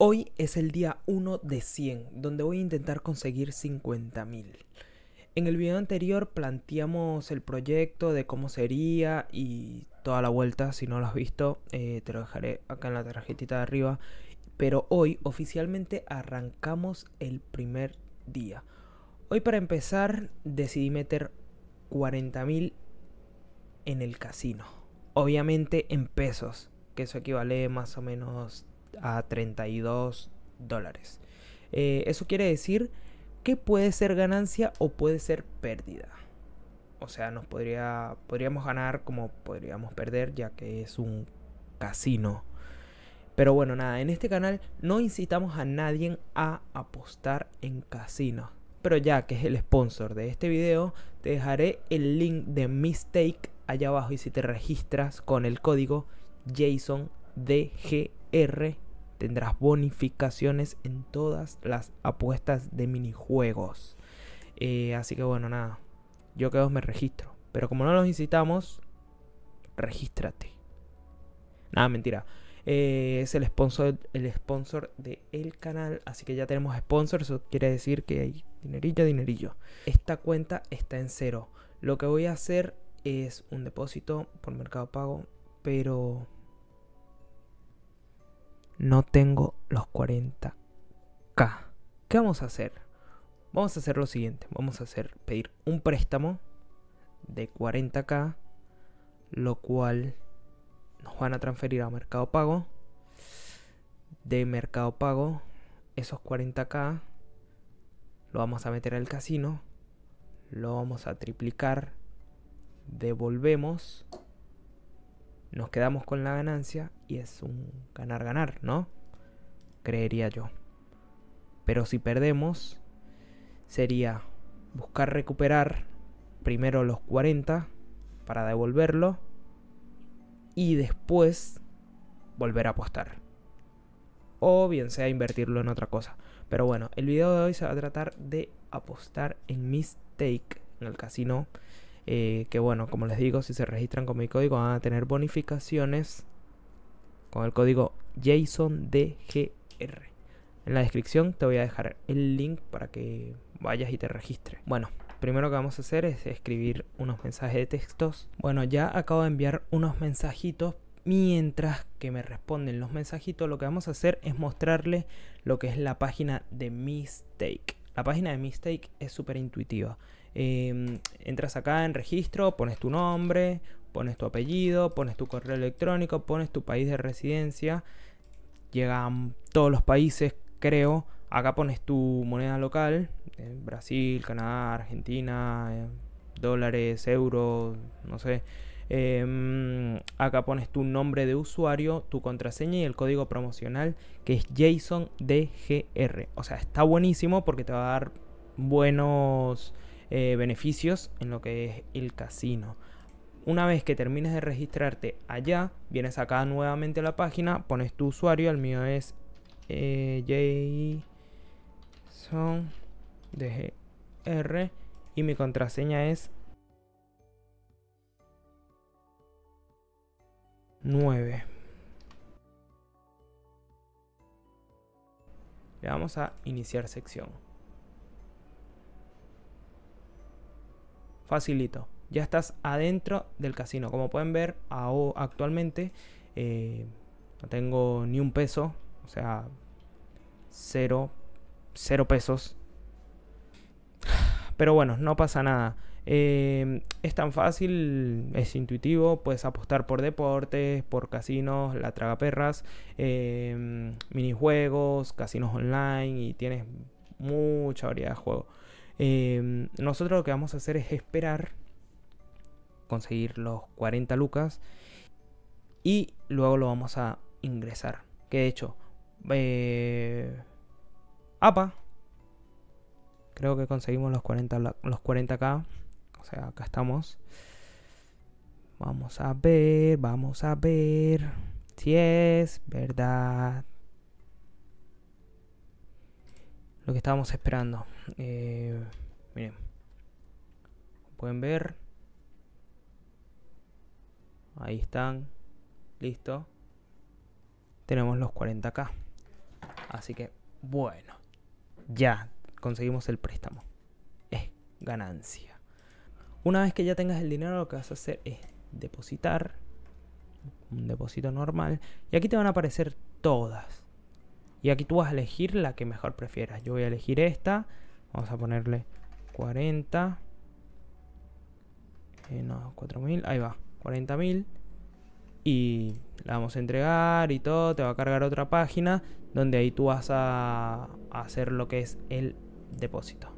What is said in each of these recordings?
Hoy es el día 1 de 100, donde voy a intentar conseguir 50.000. En el video anterior planteamos el proyecto de cómo sería y toda la vuelta. Si no lo has visto, eh, te lo dejaré acá en la tarjetita de arriba. Pero hoy oficialmente arrancamos el primer día. Hoy para empezar decidí meter 40.000 en el casino. Obviamente en pesos, que eso equivale más o menos a 32 dólares. Eh, eso quiere decir que puede ser ganancia o puede ser pérdida. O sea, nos podría, podríamos ganar como podríamos perder, ya que es un casino. Pero bueno, nada, en este canal no incitamos a nadie a apostar en casino. Pero ya que es el sponsor de este video, te dejaré el link de Mistake allá abajo y si te registras con el código JasonDGR tendrás bonificaciones en todas las apuestas de minijuegos. Eh, así que bueno, nada. Yo quedo me registro. Pero como no los incitamos, regístrate. Nada, mentira. Eh, es el sponsor, el sponsor del el canal. Así que ya tenemos sponsor. Eso quiere decir que hay dinerillo, dinerillo. Esta cuenta está en cero. Lo que voy a hacer es un depósito por mercado pago. Pero no tengo los 40k. ¿Qué vamos a hacer? Vamos a hacer lo siguiente, vamos a hacer pedir un préstamo de 40k, lo cual nos van a transferir a Mercado Pago. De Mercado Pago, esos 40k lo vamos a meter al casino, lo vamos a triplicar, devolvemos nos quedamos con la ganancia y es un ganar-ganar, ¿no? Creería yo. Pero si perdemos, sería buscar recuperar primero los 40 para devolverlo y después volver a apostar. O bien sea invertirlo en otra cosa. Pero bueno, el video de hoy se va a tratar de apostar en Mistake, en el casino eh, que bueno, como les digo, si se registran con mi código van a tener bonificaciones con el código JSONDGR. En la descripción te voy a dejar el link para que vayas y te registres. Bueno, primero que vamos a hacer es escribir unos mensajes de textos. Bueno, ya acabo de enviar unos mensajitos. Mientras que me responden los mensajitos, lo que vamos a hacer es mostrarle lo que es la página de Mistake. La página de Mistake es súper intuitiva. Em, entras acá en registro, pones tu nombre, pones tu apellido, pones tu correo electrónico, pones tu país de residencia. Llegan todos los países, creo. Acá pones tu moneda local, eh, Brasil, Canadá, Argentina, eh, dólares, euros, no sé. Em, acá pones tu nombre de usuario, tu contraseña y el código promocional que es JSONDGR. O sea, está buenísimo porque te va a dar buenos eh, beneficios en lo que es el casino. Una vez que termines de registrarte allá, vienes acá nuevamente a la página, pones tu usuario, el mío es eh, g r y mi contraseña es 9. Le vamos a iniciar sección. facilito. Ya estás adentro del casino. Como pueden ver, actualmente eh, no tengo ni un peso. O sea, cero, cero pesos. Pero bueno, no pasa nada. Em, es tan fácil, es intuitivo, puedes apostar por deportes, por casinos, la tragaperras, eh, em, minijuegos, casinos online y tienes mucha variedad de juegos. Em, nosotros lo que vamos a hacer es esperar conseguir los 40 lucas y luego lo vamos a ingresar. Que de hecho, eh, APA, creo que conseguimos los 40, los 40k. O sea, acá estamos. Vamos a ver, vamos a ver si es verdad. lo que estábamos esperando. Eh, miren, pueden ver. Ahí están. Listo. Tenemos los 40k. Así que, bueno. Ya conseguimos el préstamo. Es ganancia. Una vez que ya tengas el dinero, lo que vas a hacer es depositar. Un depósito normal. Y aquí te van a aparecer todas y aquí tú vas a elegir la que mejor prefieras. Yo voy a elegir esta. Vamos a ponerle 40. Eh, no, 4000. Ahí va. 40.000. Y la vamos a entregar y todo. Te va a cargar otra página donde ahí tú vas a hacer lo que es el depósito.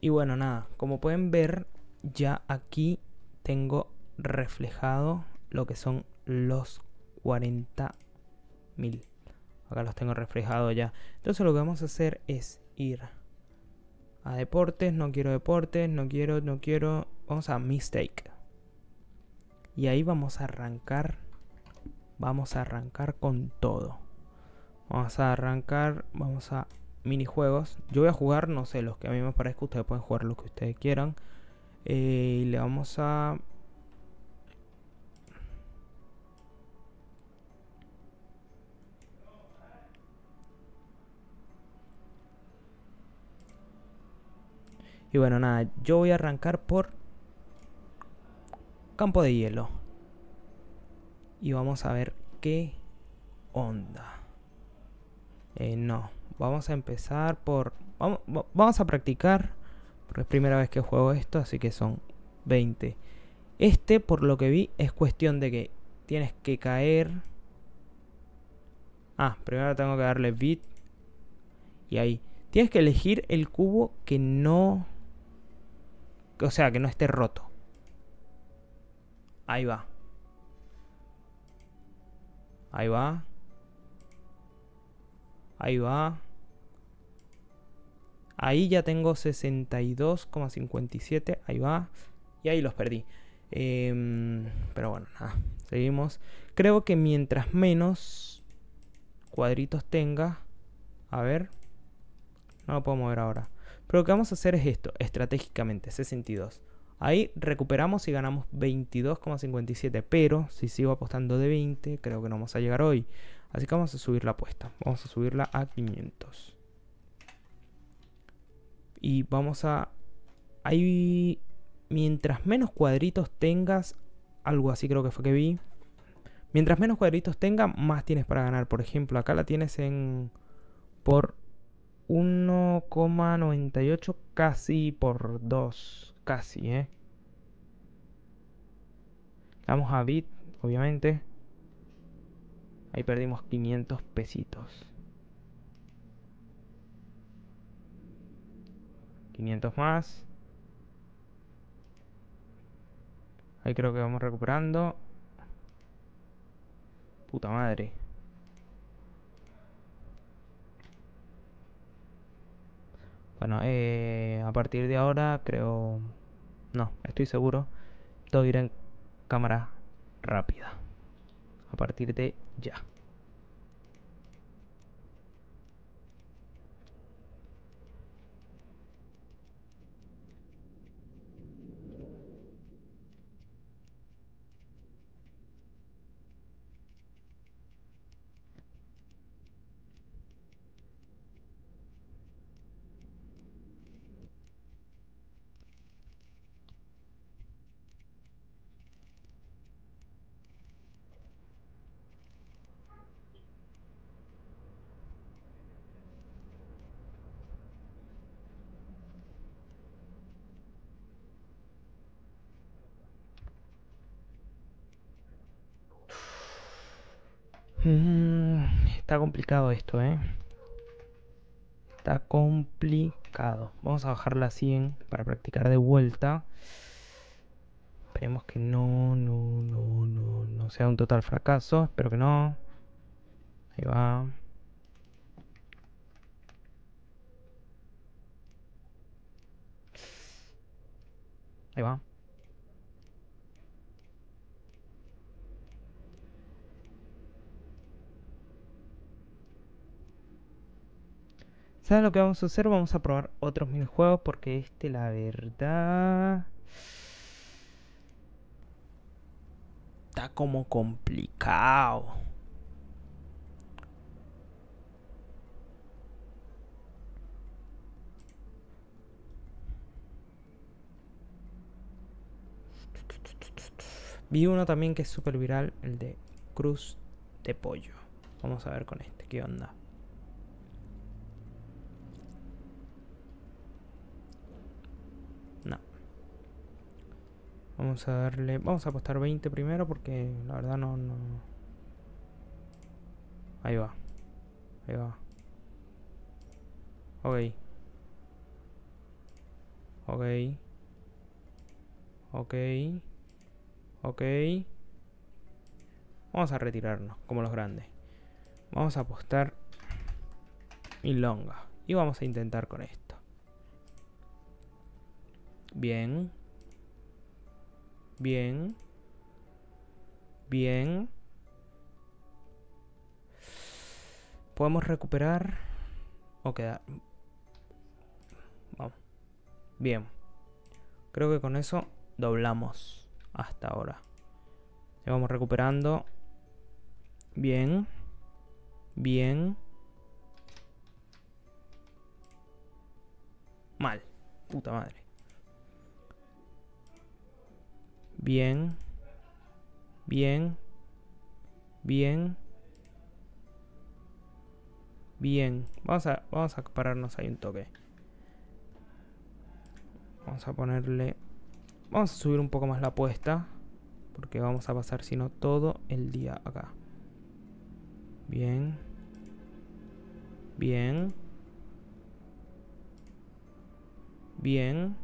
Y bueno, nada. Como pueden ver, ya aquí tengo reflejado lo que son los 40.000. Acá los tengo reflejados ya. Entonces lo que vamos a hacer es ir a deportes. No quiero deportes. No quiero, no quiero. Vamos a mistake. Y ahí vamos a arrancar. Vamos a arrancar con todo. Vamos a arrancar. Vamos a minijuegos. Yo voy a jugar, no sé, los que a mí me parezca. Ustedes pueden jugar los que ustedes quieran. Eh, y le vamos a Y bueno, nada, yo voy a arrancar por campo de hielo. Y vamos a ver qué onda. Eh, no, vamos a empezar por... Vamos, a practicar, porque es primera vez que juego esto, así que son 20. Este, por lo que vi, es cuestión de que tienes que caer... Ah, primero tengo que darle bit. Y ahí. Tienes que elegir el cubo que no o sea, que no esté roto. Ahí va. Ahí va. Ahí va. Ahí ya tengo 62,57. Ahí va. Y ahí los perdí. Em, pero bueno, nada. Seguimos. Creo que mientras menos cuadritos tenga... A ver. No lo puedo mover ahora. Pero lo que vamos a hacer es esto, estratégicamente, 62 Ahí recuperamos y ganamos 22,57, pero si sigo apostando de 20, creo que no vamos a llegar hoy. Así que vamos a subir la apuesta, vamos a subirla a 500. Y vamos a... Ahí, mientras menos cuadritos tengas, algo así creo que fue que vi. Mientras menos cuadritos tenga, más tienes para ganar. Por ejemplo, acá la tienes en... por 1,98 casi por 2. Casi, ¿eh? Vamos a bit, obviamente. Ahí perdimos 500 pesitos. 500 más. Ahí creo que vamos recuperando. Puta madre. Bueno, eh, a partir de ahora creo... No, estoy seguro. Todo irá en cámara rápida. A partir de ya. Mm, está complicado esto, ¿eh? Está complicado. Vamos a bajarla a 100 para practicar de vuelta. Esperemos que no, no, no, no, no sea un total fracaso. Espero que no. Ahí va. Ahí va. ¿Sabes lo que vamos a hacer? Vamos a probar otros mil juegos porque este, la verdad... Está como complicado. Vi uno también que es súper viral, el de Cruz de Pollo. Vamos a ver con este, ¿qué onda? Vamos a darle... Vamos a apostar 20 primero porque la verdad no... no... Ahí va. Ahí va. Ok. Ok. Ok. Ok. Vamos a retirarnos, como los grandes. Vamos a apostar Milonga. Y vamos a intentar con esto. Bien. Bien. Bien. Podemos recuperar. O quedar. Vamos. Bien. Creo que con eso doblamos hasta ahora. Ya vamos recuperando. Bien. Bien. Mal. Puta madre. Bien. Bien. Bien. Bien. Vamos a, vamos a pararnos ahí un toque. Vamos a ponerle... Vamos a subir un poco más la apuesta. Porque vamos a pasar, si no, todo el día acá. Bien. Bien. Bien.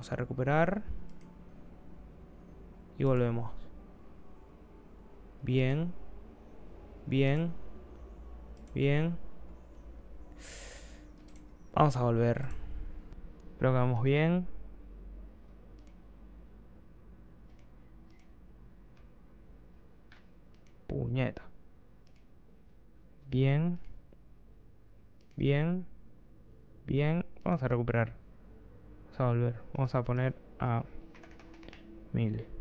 Vamos a recuperar. Y volvemos. Bien. Bien. Bien. Vamos a volver. Creo bien. Puñeta. Bien. Bien. Bien. Vamos a recuperar a volver. Vamos a poner a 1000.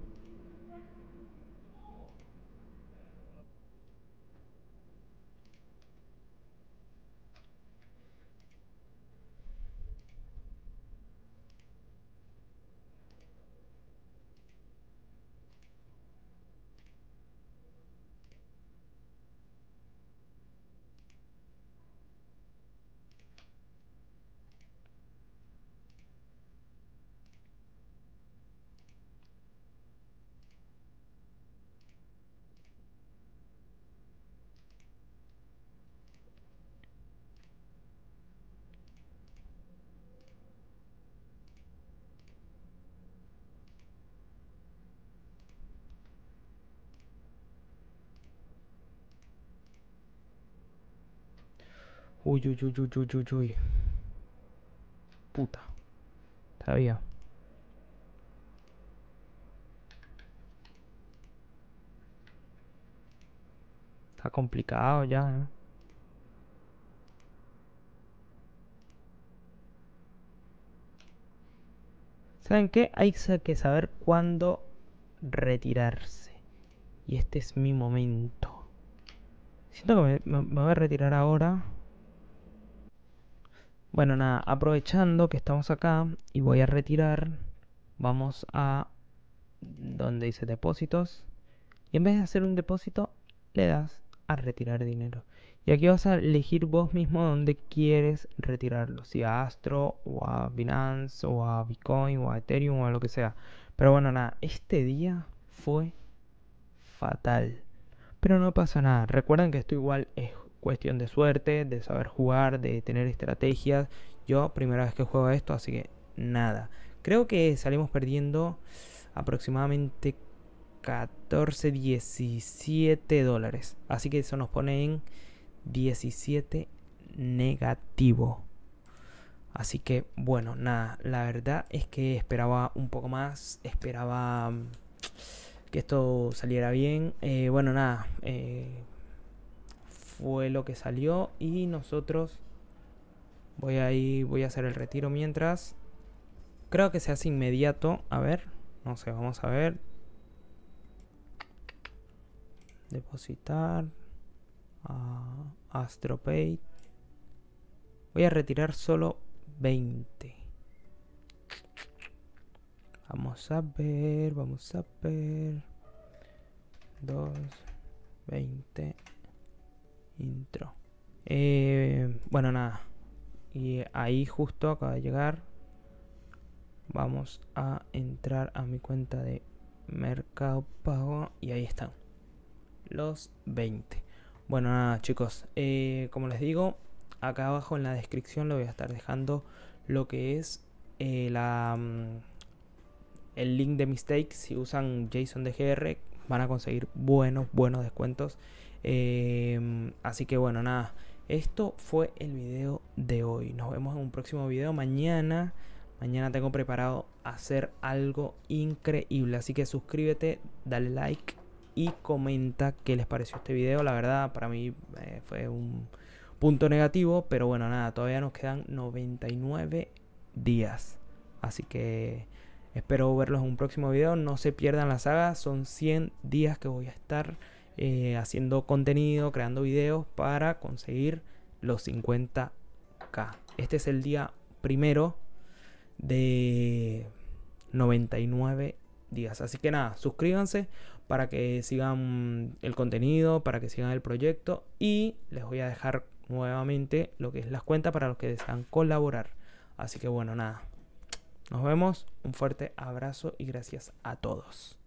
Uy, uy, uy, uy, uy, uy, uy. Puta. Sabía. Está complicado ya, ¿eh? ¿Saben qué? Hay que saber cuándo retirarse. Y este es mi momento. Siento que me voy a retirar ahora. Bueno, nada, aprovechando que estamos acá y voy a retirar, vamos a donde dice depósitos. Y en vez de hacer un depósito, le das a retirar dinero. Y aquí vas a elegir vos mismo dónde quieres retirarlo. Si a Astro o a Binance o a Bitcoin o a Ethereum o a lo que sea. Pero bueno, nada, este día fue fatal. Pero no pasa nada. Recuerden que esto igual es cuestión de suerte, de saber jugar, de tener estrategias. Yo, primera vez que juego esto, así que nada. Creo que salimos perdiendo aproximadamente 14, 17 dólares. Así que eso nos pone en 17 negativo. Así que bueno, nada, la verdad es que esperaba un poco más, esperaba que esto saliera bien. Eh, bueno, nada, eh, fue lo que salió. Y nosotros... Voy a ir, voy a hacer el retiro mientras. Creo que se hace inmediato. A ver, no sé, vamos a ver. Depositar. a ah, Astropay. Voy a retirar solo 20. Vamos a ver, vamos a ver. 2, 20, Intro. Eh, bueno, nada. Y ahí justo acaba de llegar. Vamos a entrar a mi cuenta de Mercado Pago. Y ahí están. Los 20. Bueno, nada chicos. Eh, como les digo, acá abajo en la descripción lo voy a estar dejando lo que es eh, la, mm, el link de mistakes. Si usan JSON DGR van a conseguir buenos, buenos descuentos Em, así que bueno, nada. Esto fue el video de hoy. Nos vemos en un próximo video mañana. Mañana tengo preparado hacer algo increíble. Así que suscríbete, dale like y comenta qué les pareció este video. La verdad, para mí eh, fue un punto negativo. Pero bueno, nada, todavía nos quedan 99 días. Así que espero verlos en un próximo video. No se pierdan la saga. Son 100 días que voy a estar eh, haciendo contenido, creando videos para conseguir los 50k. Este es el día primero de 99 días. Así que nada, suscríbanse para que sigan el contenido, para que sigan el proyecto y les voy a dejar nuevamente lo que es las cuentas para los que desean colaborar. Así que bueno, nada. Nos vemos, un fuerte abrazo y gracias a todos.